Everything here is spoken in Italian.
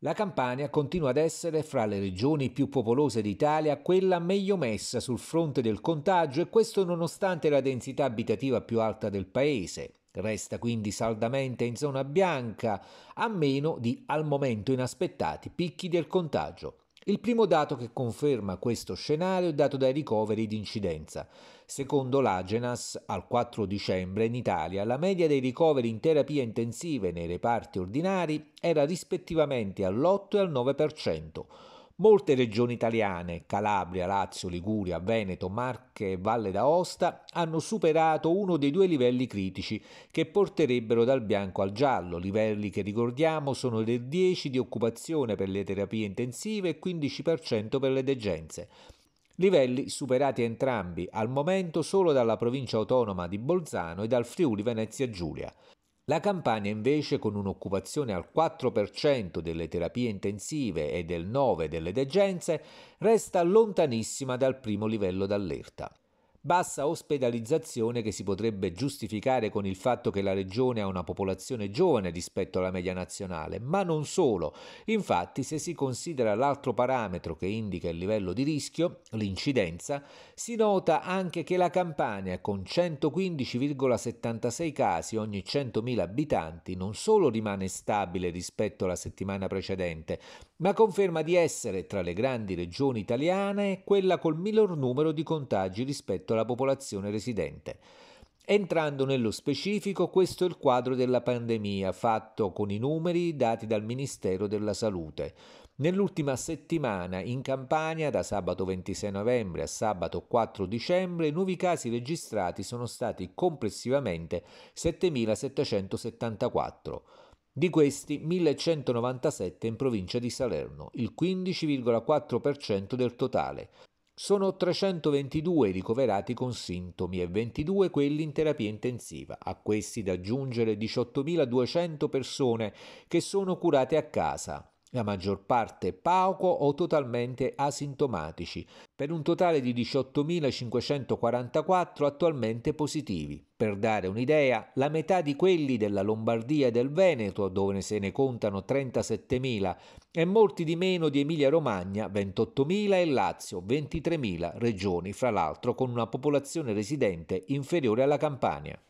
La Campania continua ad essere fra le regioni più popolose d'Italia quella meglio messa sul fronte del contagio e questo nonostante la densità abitativa più alta del paese. Resta quindi saldamente in zona bianca, a meno di al momento inaspettati picchi del contagio. Il primo dato che conferma questo scenario è dato dai ricoveri di incidenza. Secondo l'Agenas, al 4 dicembre in Italia la media dei ricoveri in terapia intensiva nei reparti ordinari era rispettivamente all'8 e al 9%. Molte regioni italiane, Calabria, Lazio, Liguria, Veneto, Marche e Valle d'Aosta, hanno superato uno dei due livelli critici che porterebbero dal bianco al giallo, livelli che ricordiamo sono del 10% di occupazione per le terapie intensive e 15% per le degenze livelli superati entrambi al momento solo dalla provincia autonoma di Bolzano e dal Friuli Venezia Giulia. La Campania invece con un'occupazione al 4% delle terapie intensive e del 9% delle degenze resta lontanissima dal primo livello d'allerta bassa ospedalizzazione che si potrebbe giustificare con il fatto che la regione ha una popolazione giovane rispetto alla media nazionale, ma non solo. Infatti, se si considera l'altro parametro che indica il livello di rischio, l'incidenza, si nota anche che la Campania, con 115,76 casi ogni 100.000 abitanti, non solo rimane stabile rispetto alla settimana precedente, ma conferma di essere tra le grandi regioni italiane quella col minor numero di contagi rispetto alla la popolazione residente. Entrando nello specifico, questo è il quadro della pandemia, fatto con i numeri dati dal Ministero della Salute. Nell'ultima settimana in Campania, da sabato 26 novembre a sabato 4 dicembre, i nuovi casi registrati sono stati complessivamente 7.774. Di questi 1197 in provincia di Salerno, il 15,4% del totale, sono 322 i ricoverati con sintomi e 22 quelli in terapia intensiva. A questi da aggiungere 18.200 persone che sono curate a casa la maggior parte pauco o totalmente asintomatici, per un totale di 18.544 attualmente positivi. Per dare un'idea, la metà di quelli della Lombardia e del Veneto, dove se ne contano 37.000, e molti di meno di Emilia-Romagna, 28.000, e Lazio, 23.000, regioni fra l'altro con una popolazione residente inferiore alla Campania.